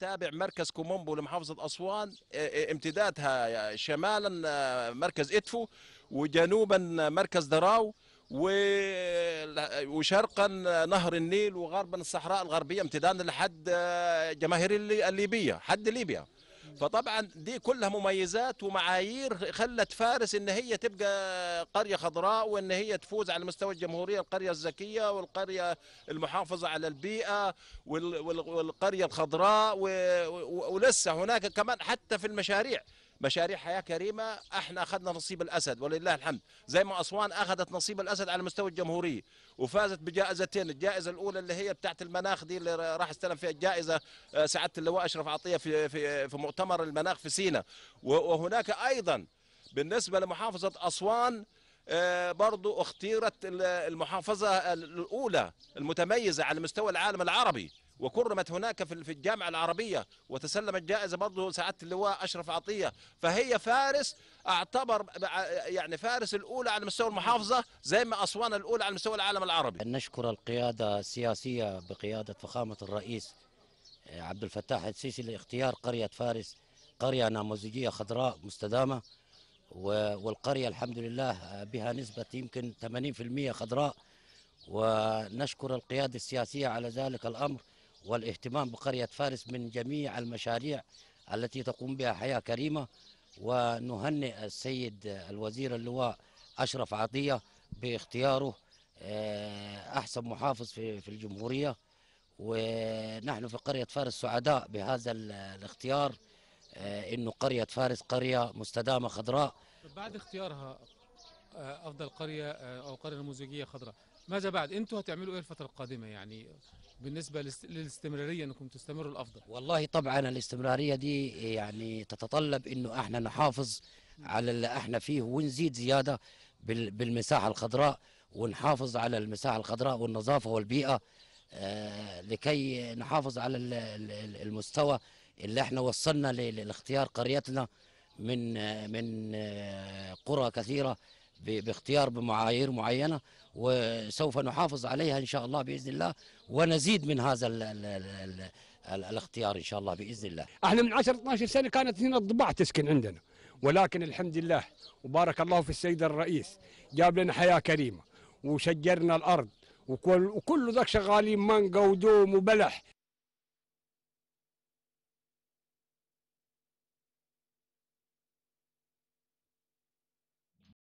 تابع مركز كومومبو لمحافظة أسوان آه، آه، امتدادها آه، شمالا مركز إدفو وجنوبا مركز دراو وشرقا نهر النيل وغربا الصحراء الغربية امتدادا لحد جماهير الليبية حد ليبيا فطبعا دي كلها مميزات ومعايير خلت فارس ان هي تبقى قريه خضراء وان هي تفوز على مستوى الجمهوريه القريه الزكيه والقريه المحافظه على البيئه والقريه الخضراء ولسه هناك كمان حتى في المشاريع مشاريع حياه كريمه احنا اخذنا نصيب الاسد ولله الحمد زي ما اسوان اخذت نصيب الاسد على مستوى الجمهوريه وفازت بجائزتين الجائزه الاولى اللي هي بتاعت المناخ دي اللي راح استلم فيها الجائزه آه، سعاده اللواء اشرف عطيه في في في مؤتمر المناخ في سينا وهناك ايضا بالنسبه لمحافظه اسوان آه، برضو اختيرت المحافظة الأولى المتميزة على مستوى العالم العربي وكرمت هناك في الجامعة العربية وتسلمت جائزة برضه سعادة اللواء أشرف عطية فهي فارس اعتبر يعني فارس الأولى على مستوى المحافظة زي ما أسوان الأولى على مستوى العالم العربي نشكر القيادة السياسية بقيادة فخامة الرئيس آه، عبد الفتاح السيسي لاختيار قرية فارس قرية نموذجية خضراء مستدامة والقرية الحمد لله آه، بها نسبة يمكن 80% خضراء ونشكر القيادة السياسية على ذلك الأمر والاهتمام بقرية فارس من جميع المشاريع التي تقوم بها حياة كريمة ونهنئ السيد الوزير اللواء أشرف عطية باختياره آه، أحسن محافظ في الجمهورية ونحن في قرية فارس سعداء بهذا الاختيار آه، أنه قرية فارس قرية مستدامة خضراء بعد اختيارها آه، أفضل قرية أو قرية نموذجية خضراء ماذا بعد انتوا هتعملوا ايه الفتره القادمه يعني بالنسبه للاستمراريه انكم تستمروا الافضل والله طبعا الاستمراريه دي يعني تتطلب انه احنا نحافظ على اللي احنا فيه ونزيد زياده بالمساحه الخضراء ونحافظ على المساحه الخضراء والنظافه والبيئه آه، لكي نحافظ على المستوى اللي احنا وصلنا لاختيار قريتنا من آه، من آه، قرى كثيره باختيار بمعايير معينه وسوف نحافظ عليها ان شاء الله باذن الله ونزيد من هذا الـ الـ الـ الـ الاختيار ان شاء الله باذن الله. احنا من 10 12 سنه كانت هنا الضباع تسكن عندنا ولكن الحمد لله وبارك الله في السيد الرئيس جاب لنا حياه كريمه وشجرنا الارض وكل وكل ذاك شغالين مانجا ودوم وبلح